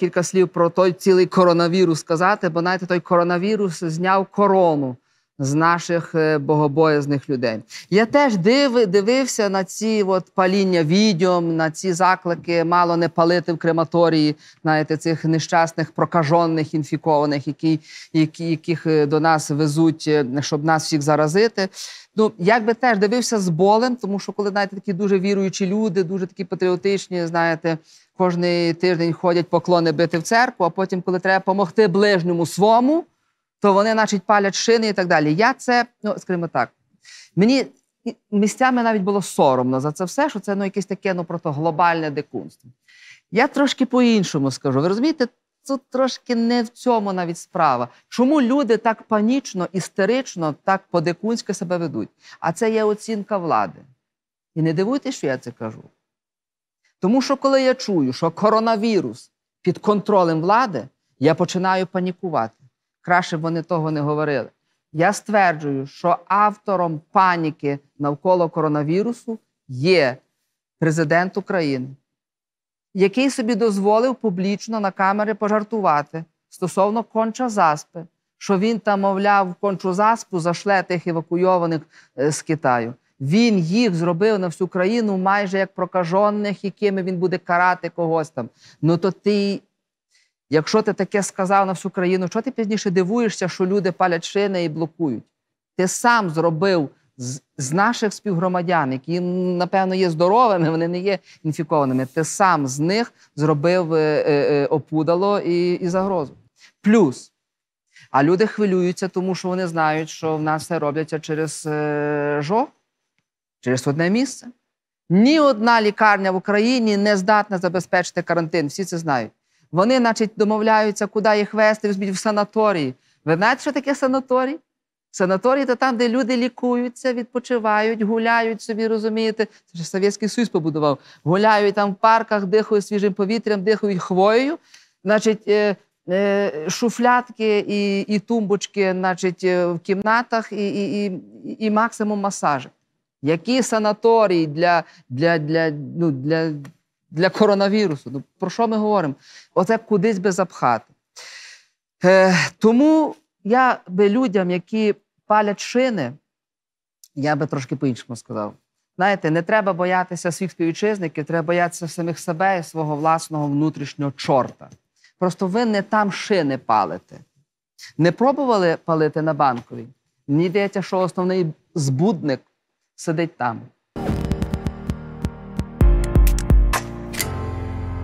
кілька слів про той цілий коронавірус сказати, бо знаєте, той коронавірус зняв корону з наших е, богобоязних людей. Я теж див, дивився на ці от паління відьом, на ці заклики, мало не палити в крематорії, знаєте, цих нещасних прокажонних, інфікованих, які, які, яких е, до нас везуть, е, щоб нас всіх заразити. Ну, як би теж дивився з болем, тому що коли знаєте, такі дуже віруючі люди, дуже такі патріотичні, знаєте, кожний тиждень ходять поклони бити в церкву, а потім, коли треба допомогти ближньому свому то вони, значить, палять шини і так далі. Я це, ну, скажімо так, мені місцями навіть було соромно за це все, що це ну, якесь таке ну, просто глобальне дикунство. Я трошки по-іншому скажу. Ви розумієте, тут трошки не в цьому навіть справа. Чому люди так панічно, істерично, так по-дикунськи себе ведуть? А це є оцінка влади. І не дивуйтесь, що я це кажу. Тому що, коли я чую, що коронавірус під контролем влади, я починаю панікувати краще б вони того не говорили. Я стверджую, що автором паніки навколо коронавірусу є президент України, який собі дозволив публічно на камери пожартувати стосовно конча заспи, що він там, мовляв, кончу заспу зашле тих евакуйованих е, з Китаю. Він їх зробив на всю країну майже як прокажених, якими він буде карати когось там. Ну то ти Якщо ти таке сказав на всю країну, що ти пізніше дивуєшся, що люди палять шини і блокують? Ти сам зробив з наших співгромадян, які, напевно, є здоровими, вони не є інфікованими. Ти сам з них зробив е, е, е, опудало і, і загрозу. Плюс. А люди хвилюються, тому що вони знають, що в нас це робляться через жо, через одне місце. Ні одна лікарня в Україні не здатна забезпечити карантин. Всі це знають. Вони, значить, домовляються, куди їх вести, візьміть в санаторії. Ви знаєте, що таке санаторій? Санаторій це там, де люди лікуються, відпочивають, гуляють собі, розумієте? Це ж Совєтський Союз побудував. Гуляють там в парках, дихають свіжим повітрям, дихають хвоєю. Значить, е, е, шуфлятки і і тумбочки значить, е, в кімнатах, і і, і, і максимум масажів. Які санаторії для, для, для, ну, для для коронавірусу. Ну, Про що ми говоримо? Оце кудись би запхати. Е, Тому я би людям, які палять шини, я би трошки по-іншому сказав. Знаєте, не треба боятися своїх співвітчизників, треба боятися самих себе і свого власного внутрішнього чорта. Просто ви не там шини палите. Не пробували палити на банковій? Мені здається, що основний збудник сидить там.